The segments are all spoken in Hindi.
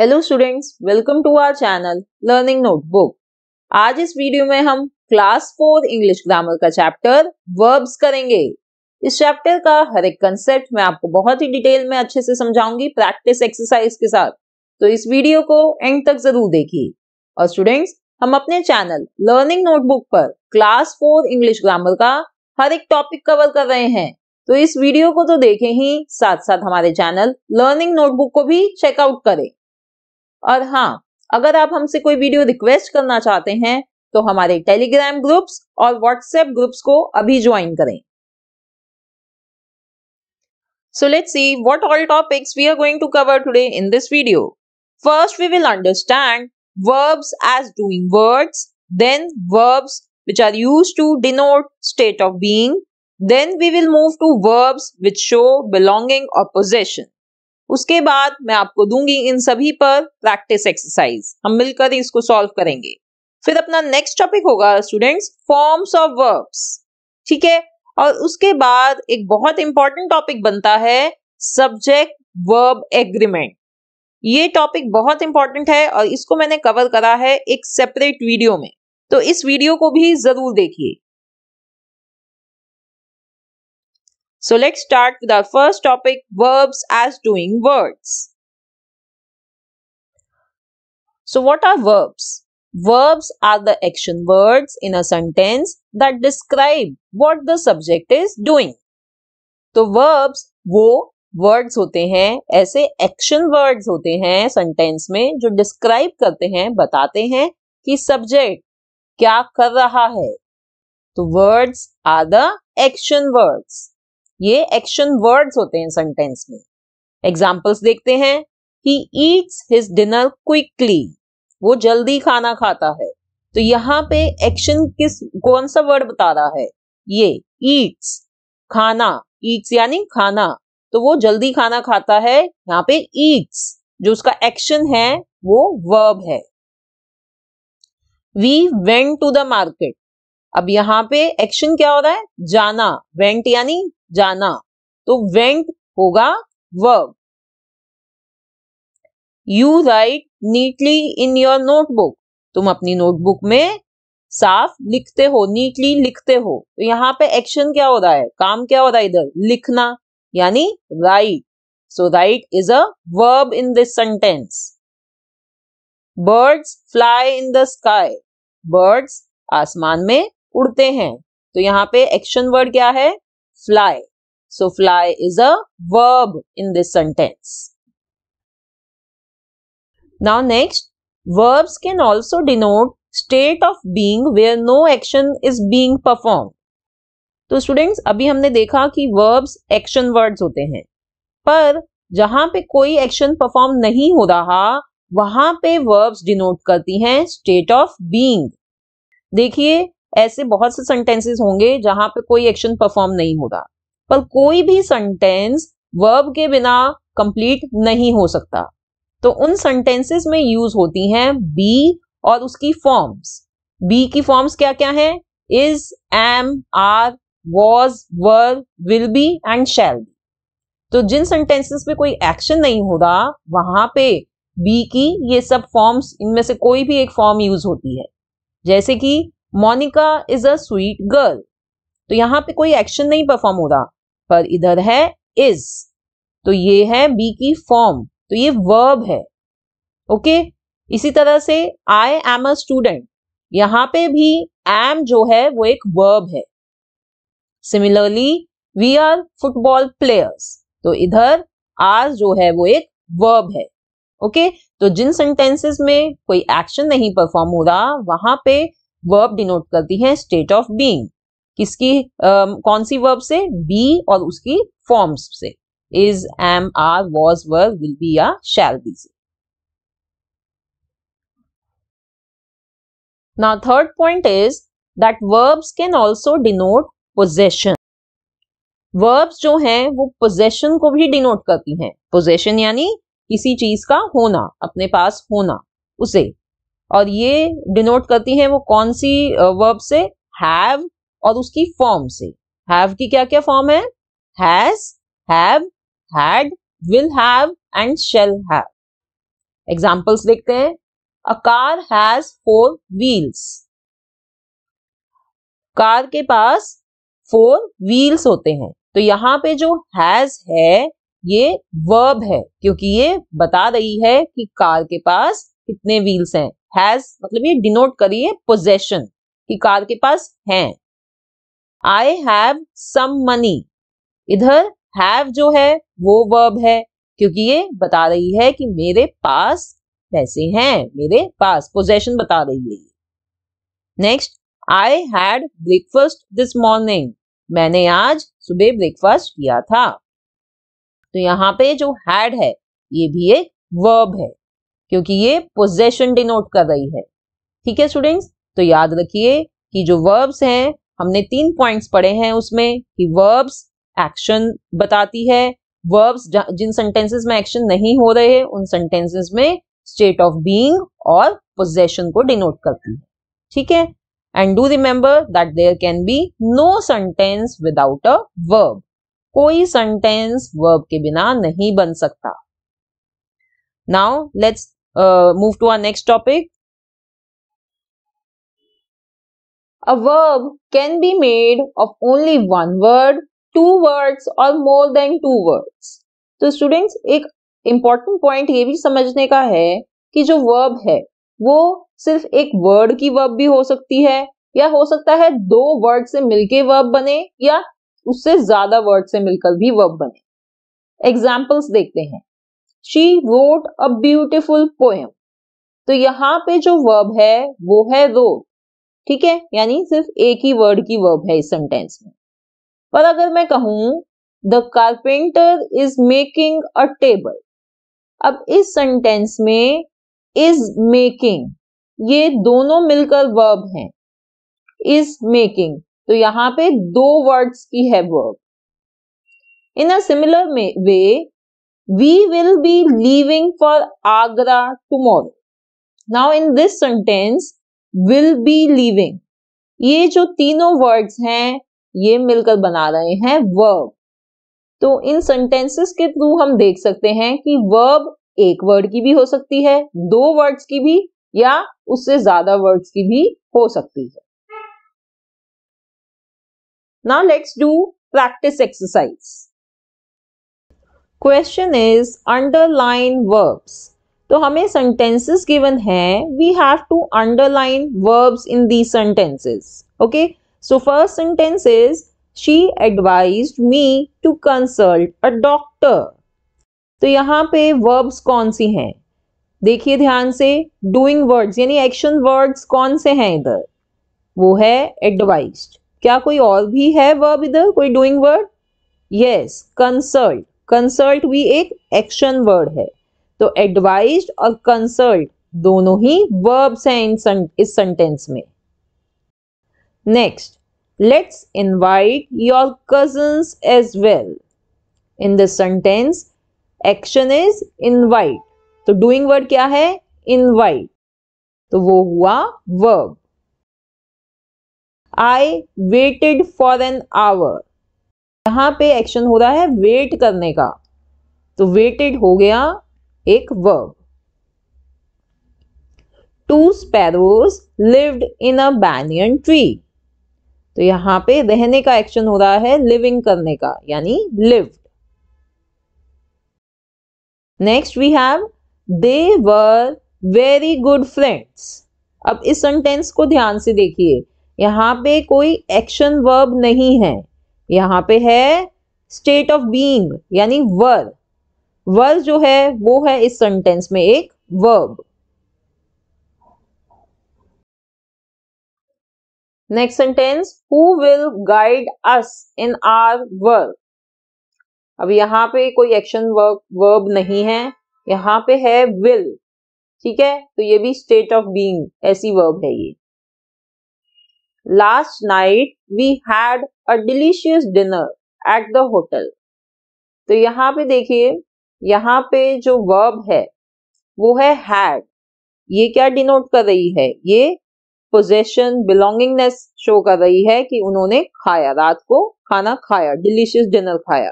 Hello students welcome to our channel learning notebook आज इस वीडियो में हम क्लास फोर इंग्लिश ग्रामर का चैप्टर वर्ब्स करेंगे इस चैप्टर का हर एक कंसेप्ट मैं आपको बहुत ही डिटेल में अच्छे से समझाऊंगी प्रैक्टिस एक्सरसाइज के साथ तो इस वीडियो को एंड तक जरूर देखिए और स्टूडेंट्स हम अपने चैनल लर्निंग नोटबुक पर क्लास फोर इंग्लिश ग्रामर का हर एक टॉपिक कवर कर रहे हैं तो इस वीडियो को तो देखें ही साथ साथ हमारे चैनल लर्निंग नोटबुक को भी चेकआउट करें और हाँ अगर आप हमसे कोई वीडियो रिक्वेस्ट करना चाहते हैं तो हमारे टेलीग्राम ग्रुप्स और व्हाट्सएप ग्रुप्स को अभी ज्वाइन करें so let see what all topics we are going to cover today in this video first we will understand verbs as doing words then verbs which are use to denote state of being then we will move to verbs which show belonging opposition उसके बाद मैं आपको दूंगी इन सभी पर प्रैक्टिस एक्सरसाइज हम मिलकर इसको सॉल्व करेंगे फिर अपना नेक्स्ट टॉपिक होगा स्टूडेंट्स फॉर्म्स ऑफ वर्ब्स ठीक है और उसके बाद एक बहुत इंपॉर्टेंट टॉपिक बनता है सब्जेक्ट वर्ब एग्रीमेंट ये टॉपिक बहुत इंपॉर्टेंट है और इसको मैंने कवर करा है एक सेपरेट वीडियो में तो इस वीडियो को भी जरूर देखिए So let's start with our first topic, verbs as doing words. So what are verbs? Verbs are the action words in a sentence that describe what the subject is doing. so verbs wo words होते हैं ऐसे एक्शन वर्ड्स होते हैं सेंटेंस में जो डिस्क्राइब करते हैं बताते हैं कि सब्जेक्ट क्या कर रहा है तो words are the action words ये एक्शन वर्ड्स होते हैं सेंटेंस में एग्जाम्पल्स देखते हैं he eats his dinner quickly वो जल्दी खाना खाता है तो यहाँ पे एक्शन किस कौन सा वर्ड बता रहा है ये ईट्स खाना ईट्स यानी खाना तो वो जल्दी खाना खाता है यहाँ पे ईट्स जो उसका एक्शन है वो वर्ब है we went to the market अब यहाँ पे एक्शन क्या हो रहा है जाना वेंट यानी जाना तो वेंट होगा verb you write neatly in your notebook तुम अपनी नोटबुक में साफ लिखते हो नीटली लिखते हो तो यहाँ पे एक्शन क्या हो रहा है काम क्या हो रहा है इधर लिखना यानी write so write is a verb in this sentence birds fly in the sky birds आसमान में उड़ते हैं तो यहाँ पे एक्शन वर्ड क्या है fly. So fly is a verb in this sentence. Now next, verbs can also denote state of being where no action is being performed. तो students अभी हमने देखा कि verbs action words होते हैं पर जहां पे कोई action perform नहीं हो रहा वहां पे वर्ब्स डिनोट करती हैं स्टेट ऑफ बीइंग देखिए ऐसे बहुत से सेंटेंसेस होंगे जहां पे कोई एक्शन परफॉर्म नहीं होगा पर कोई भी सेंटेंस वर्ब के बिना कंप्लीट नहीं हो सकता तो उन सेंटेंसेस में यूज होती हैं बी और उसकी फॉर्म्स बी की फॉर्म्स क्या क्या है is am are was were will be and shall be तो जिन सेंटेंसेस पे कोई एक्शन नहीं हो रहा वहां पे बी की ये सब फॉर्म्स इनमें से कोई भी एक फॉर्म यूज होती है जैसे कि Monica is a sweet girl तो यहां पे कोई एक्शन नहीं परफॉर्म हो रहा पर इधर है इज तो ये है बी की फॉर्म तो ये वर्ब है ओके इसी तरह से आई एम अ स्टूडेंट यहां पे भी एम जो है वो एक वर्ब है similarly we are football players तो इधर आर जो है वो एक वर्ब है ओके okay? तो जिन सेंटेंसेस में कोई एक्शन नहीं परफॉर्म हो रहा वहां पे वर्ब डिनोट करती है स्टेट ऑफ बीइंग किसकी um, कौन सी वर्ब से बी और उसकी फॉर्म्स से is am are was were will be या शैल बी से now third point is that verbs can also denote possession verbs जो हैं वो पोजेशन को भी डिनोट करती हैं. पोजेशन यानी किसी चीज का होना, अपने पास होना, उसे. और ये डिनोट करती हैं वो कौन सी वर्ब से हैव और उसकी फॉर्म से हैव की क्या क्या फॉर्म है has have had will have and shall have examples देखते हैं a car has four wheels car के पास फोर व्हील्स होते हैं तो यहाँ पे जो हैज है ये वर्ब है क्योंकि ये बता रही है कि कार के पास कितने व्हील्स हैं हैज मतलब ये डिनोट करिए पोजेशन कि कार के पास है आई हैव सम मनी इधर हैव जो है वो वर्ब है क्योंकि ये बता रही है कि मेरे पास पैसे हैं मेरे पास पोजेशन बता रही है next I had breakfast this morning मैंने आज सुबह ब्रेकफास्ट किया था तो यहाँ पे जो हैड है ये भी एक वर्ब है क्योंकि ये पोजेशन डिनोट कर रही है ठीक है स्टूडेंट्स तो याद रखिए कि जो वर्ब्स हैं हमने तीन पॉइंट्स पढ़े हैं उसमें कि वर्ब्स एक्शन बताती है वर्ब्स जिन सेंटेंसेस में एक्शन नहीं हो रहे उन सेंटेंसेस में स्टेट ऑफ बीइंग और पोजेशन को डिनोट करती है ठीक है and do remember that there can be no sentence without a verb कोई सेंटेंस वर्ब के बिना नहीं बन सकता now let's move to our next topic a verb can be made of only one word two words और मोर देन टू वर्ड्स तो स्टूडेंट्स एक इम्पॉर्टेंट पॉइंट ये भी समझने का है कि जो वर्ब है वो सिर्फ एक वर्ड की वर्ब भी हो सकती है या हो सकता है दो वर्ड से मिलके वर्ब बने या उससे ज्यादा वर्ड से मिलकर भी वर्ब बने एग्जाम्पल्स देखते हैं she wrote a beautiful poem तो यहाँ पे जो वर्ब है वो है रोट ठीक है यानी सिर्फ एक ही वर्ड की वर्ब है इस सेंटेंस में पर अगर मैं कहूं the carpenter is making a table अब इस सेंटेंस में इज मेकिंग ये दोनों मिलकर वर्ब हैं इज मेकिंग तो यहां पे दो वर्ड्स की है verb in a similar way We will be leaving for Agra tomorrow. Now in this sentence, will be leaving. ये जो तीनों वर्ड्स हैं ये मिलकर बना रहे हैं वर्ब तो इन सेंटेंसेस के थ्रू हम देख सकते हैं कि वर्ब एक वर्ड की भी हो सकती है दो वर्ड्स की भी या उससे ज्यादा वर्ड्स की भी हो सकती है now let's do practice exercise question is underline verbs तो हमें सेंटेंसेस गिवन है we have to underline verbs in the sentences okay so first sentence is she advise me to consult a doctor तो यहाँ पे वर्ब्स कौन सी हैं देखिए ध्यान से डूइंग वर्ड्स यानी एक्शन वर्ड्स कौन से हैं इधर वो है एडवाइज क्या कोई और भी है वर्ब इधर कोई doing word yes consult consult भी एक एक्शन वर्ड है तो एडवाइज और कंसल्ट दोनों ही वर्ब्स हैं इस सेंटेंस में next let's invite your cousin as well in the sentence action is invite तो डूइंग वर्ड क्या है इनवाइट तो वो हुआ verb I waited for an hour यहां पे एक्शन हो रहा है वेट करने का तो वेटेड हो गया एक verb two sparrows lived in a banyan tree तो यहां पे रहने का एक्शन हो रहा है लिविंग करने का यानी lived next we have they were very good friends अब इस सेंटेंस को ध्यान से देखिए यहां पे कोई एक्शन वर्ब नहीं है यहाँ पे है स्टेट ऑफ बीइंग यानी वर वर जो है वो है इस सेंटेंस में एक verb next sentence who will guide us in our work अब यहां पे कोई एक्शन वर्क वर्ब नहीं है यहां पे है विल ठीक है तो ये भी स्टेट ऑफ बीइंग ऐसी वर्ब है ये last night we had a delicious dinner at the hotel तो यहाँ पे देखिए यहाँ पे जो वर्ब है वो है हैड ये क्या डिनोट कर रही है ये पोजेशन बिलोंगिंगनेस शो कर रही है कि उन्होंने खाया रात को खाना खाया डिलीशियस डिनर खाया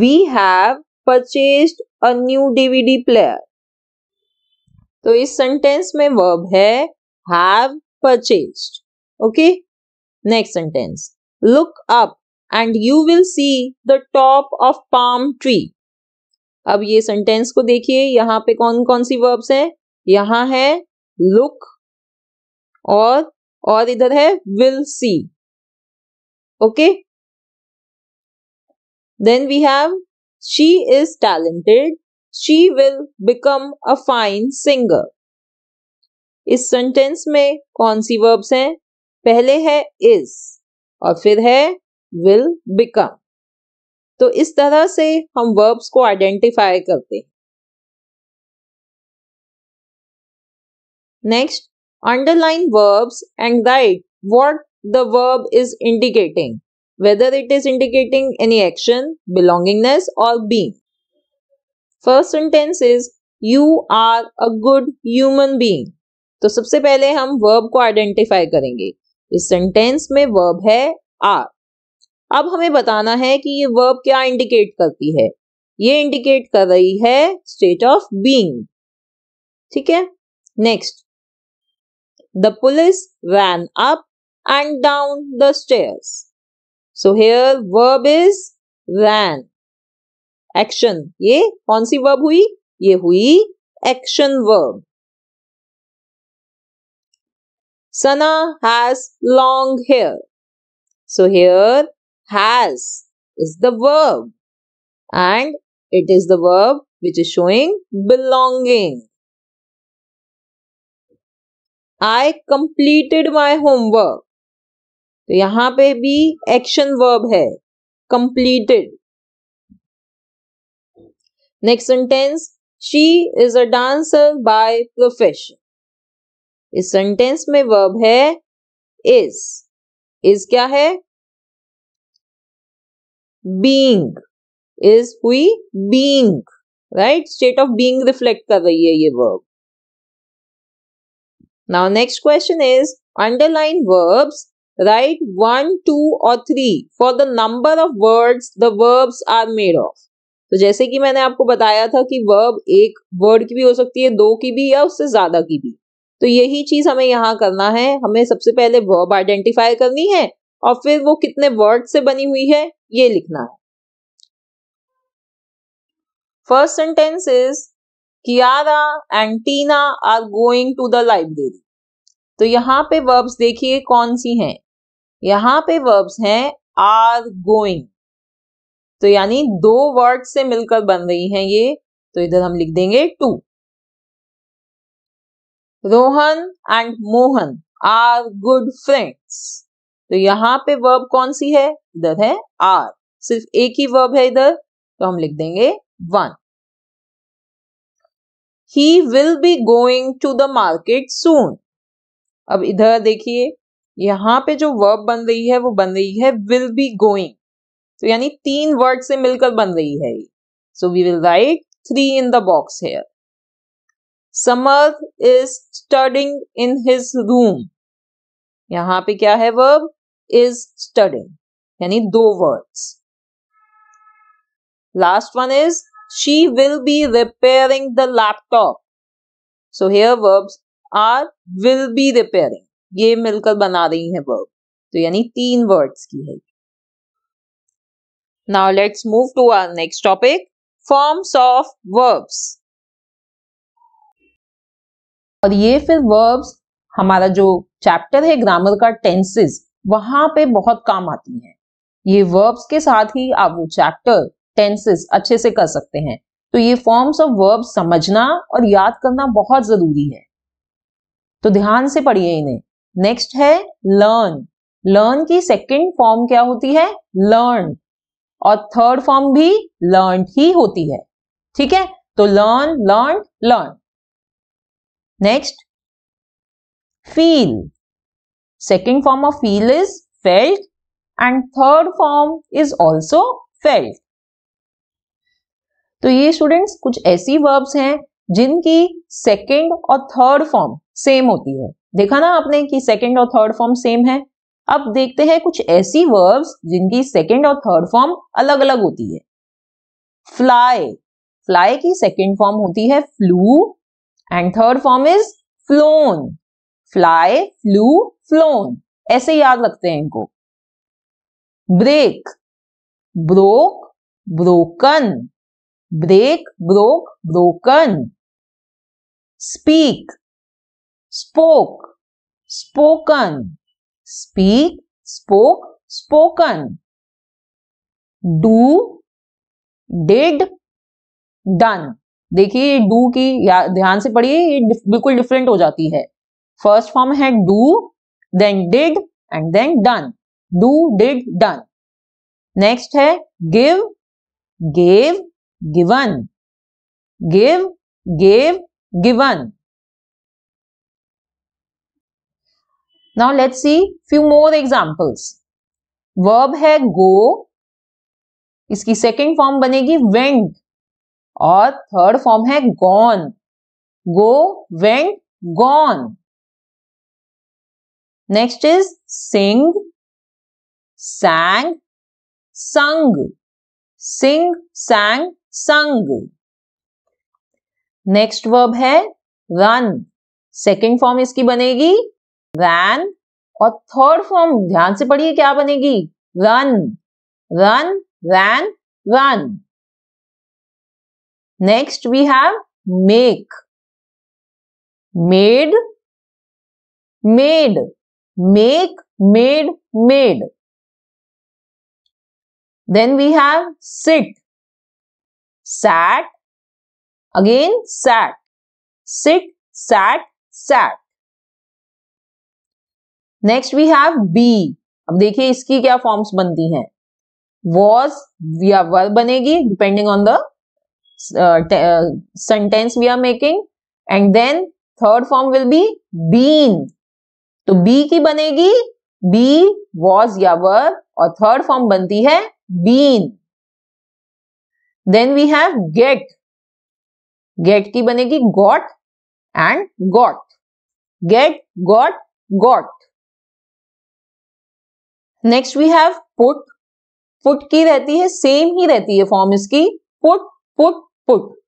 we have purchased a new DVD player तो इस सेंटेंस में वर्ब है have purchased okay next sentence look up and you will see the top of palm tree अब ये सेंटेंस को देखिए यहां पे कौन कौन सी वर्ब्स है यहां है लुक और और इधर है will see okay then we have she is talented she will become a fine singer इस सेंटेंस में कौन सी वर्ब्स हैं पहले है इज और फिर है विल बिकम तो इस तरह से हम वर्ब्स को आइडेंटिफाई करते हैं next underline verbs and write what the verb is indicating whether it is indicating any action belongingness और b first sentence is you are a good human being तो सबसे पहले हम वर्ब को आइडेंटिफाई करेंगे इस सेंटेंस में वर्ब है आर अब हमें बताना है कि ये वर्ब क्या इंडिकेट करती है ये इंडिकेट कर रही है स्टेट ऑफ बीइंग ठीक है next the police van up and down the stairs so here verb is van action ये कौन सी वर्ब हुई ये हुई action verb Sana has long hair. So here has is the verb and it is the verb which is showing belonging. I completed my homework. तो यहां पे भी action verb है completed. Next sentence, she is a dancer by profession. इस सेंटेंस में वर्ब है इज इज क्या है बींग इज हुई being right state of being reflect कर रही है ये verb now next question is underline verbs write one two और three for the number of words the verbs are made of तो जैसे कि मैंने आपको बताया था कि वर्ब एक वर्ड की भी हो सकती है दो की भी या उससे ज्यादा की भी तो यही चीज हमें यहाँ करना है हमें सबसे पहले वर्ब आइडेंटिफाई करनी है और फिर वो कितने वर्ड से बनी हुई है ये लिखना है first sentence is Kiara and Tina are going to the library तो यहाँ पे वर्ब्स देखिए कौन सी हैं यहाँ पे वर्ब्स हैं आर गोइंग तो यानी दो वर्ड से मिलकर बन रही हैं ये तो इधर हम लिख देंगे two Rohan and Mohan are good friends तो यहाँ पे वर्ब कौन सी है इधर है आर सिर्फ एक ही वर्ब है इधर तो हम लिख देंगे one he will be going to the market soon अब इधर देखिए यहाँ पे जो वर्ब बन रही है वो बन रही है विल बी गोइंग तो यानी तीन वर्ड से मिलकर बन रही है so we will write three in the box here Samarth is studying in his room यहां पे क्या है वर्ब इज स्टडिंग यानी दो words last one is she will be repairing the laptop so here verbs are will be repairing ये मिलकर बना रही है वर्ब तो यानी तीन वर्ड्स की है now let's move to our next topic forms of verbs और ये फिर वर्ब्स हमारा जो चैप्टर है ग्रामर का टेंसेस वहां पे बहुत काम आती हैं ये वर्ब्स के साथ ही आप वो चैप्टर टेंसेस अच्छे से कर सकते हैं तो ये फॉर्म्स ऑफ वर्ब समझना और याद करना बहुत जरूरी है तो ध्यान से पढ़िए इन्हें नेक्स्ट है लर्न लर्न की सेकेंड फॉर्म क्या होती है लर्न और थर्ड फॉर्म भी लर्न ही होती है ठीक है तो learn learn learn next feel second form of feel is felt and third form is also felt तो ये स्टूडेंट्स कुछ ऐसी वर्ब्स हैं जिनकी सेकेंड और थर्ड फॉर्म सेम होती है देखा ना आपने कि सेकेंड और थर्ड फॉर्म सेम है अब देखते हैं कुछ ऐसी वर्ब्स जिनकी सेकेंड और थर्ड फॉर्म अलग अलग होती है फ्लाई फ्लाई की सेकेंड फॉर्म होती है flew and third form is flown fly flew flown ऐसे याद रखते हैं इनको break broke broken break broke broken speak spoke spoken speak spoke spoken do did done देखिए ये डू की ध्यान से पढ़िए ये बिल्कुल डिफरेंट हो जाती है फर्स्ट फॉर्म है do then did and then done do did done next है give gave given give gave given now let's see few more examples verb है गो इसकी सेकेंड फॉर्म बनेगी वेंट और थर्ड फॉर्म है gone go went gone next is sing sang sung sing sang sung next verb है रन सेकेंड फॉर्म इसकी बनेगी रैन और थर्ड फॉर्म ध्यान से पढ़िए क्या बनेगी run run ran run next we have make made made make made made then we have sit sat again sat sit sat sat next we have be अब देखिए इसकी क्या फॉर्म्स बनती हैं वॉज या वर बनेगी depending on the sentence we are making and then third form will be been तो be की बनेगी be was या were और third form बनती है been then we have get get की बनेगी got and got get got got next we have put put की रहती है सेम ही रहती है फॉर्म इसकी पुट पुट पुट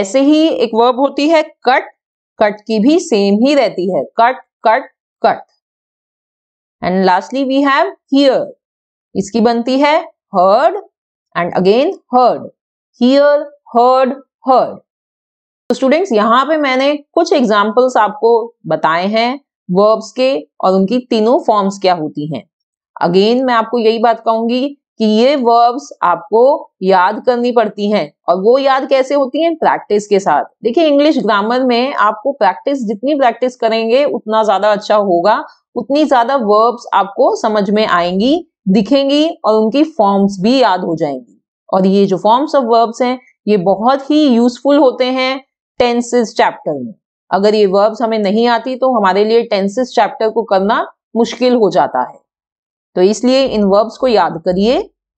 ऐसे ही एक वर्ब होती है कट कट की भी सेम ही रहती है cut cut cut and lastly we have hear इसकी बनती है heard and again heard hear heard heard तो स्टूडेंट्स यहां पे मैंने कुछ एग्जाम्पल्स आपको बताए हैं वर्ब्स के और उनकी तीनों फॉर्म्स क्या होती हैं अगेन मैं आपको यही बात कहूंगी कि ये वर्ब्स आपको याद करनी पड़ती हैं और वो याद कैसे होती हैं प्रैक्टिस के साथ देखिए इंग्लिश ग्रामर में आपको प्रैक्टिस जितनी प्रैक्टिस करेंगे उतना ज्यादा अच्छा होगा उतनी ज्यादा वर्ब्स आपको समझ में आएंगी दिखेंगी और उनकी फॉर्म्स भी याद हो जाएंगी और ये जो फॉर्म्स ऑफ वर्ब्स हैं ये बहुत ही यूजफुल होते हैं टेंसेस चैप्टर में अगर ये वर्ब्स हमें नहीं आती तो हमारे लिए टेंसेस चैप्टर को करना मुश्किल हो जाता है तो इसलिए इन वर्ब्स को याद करिए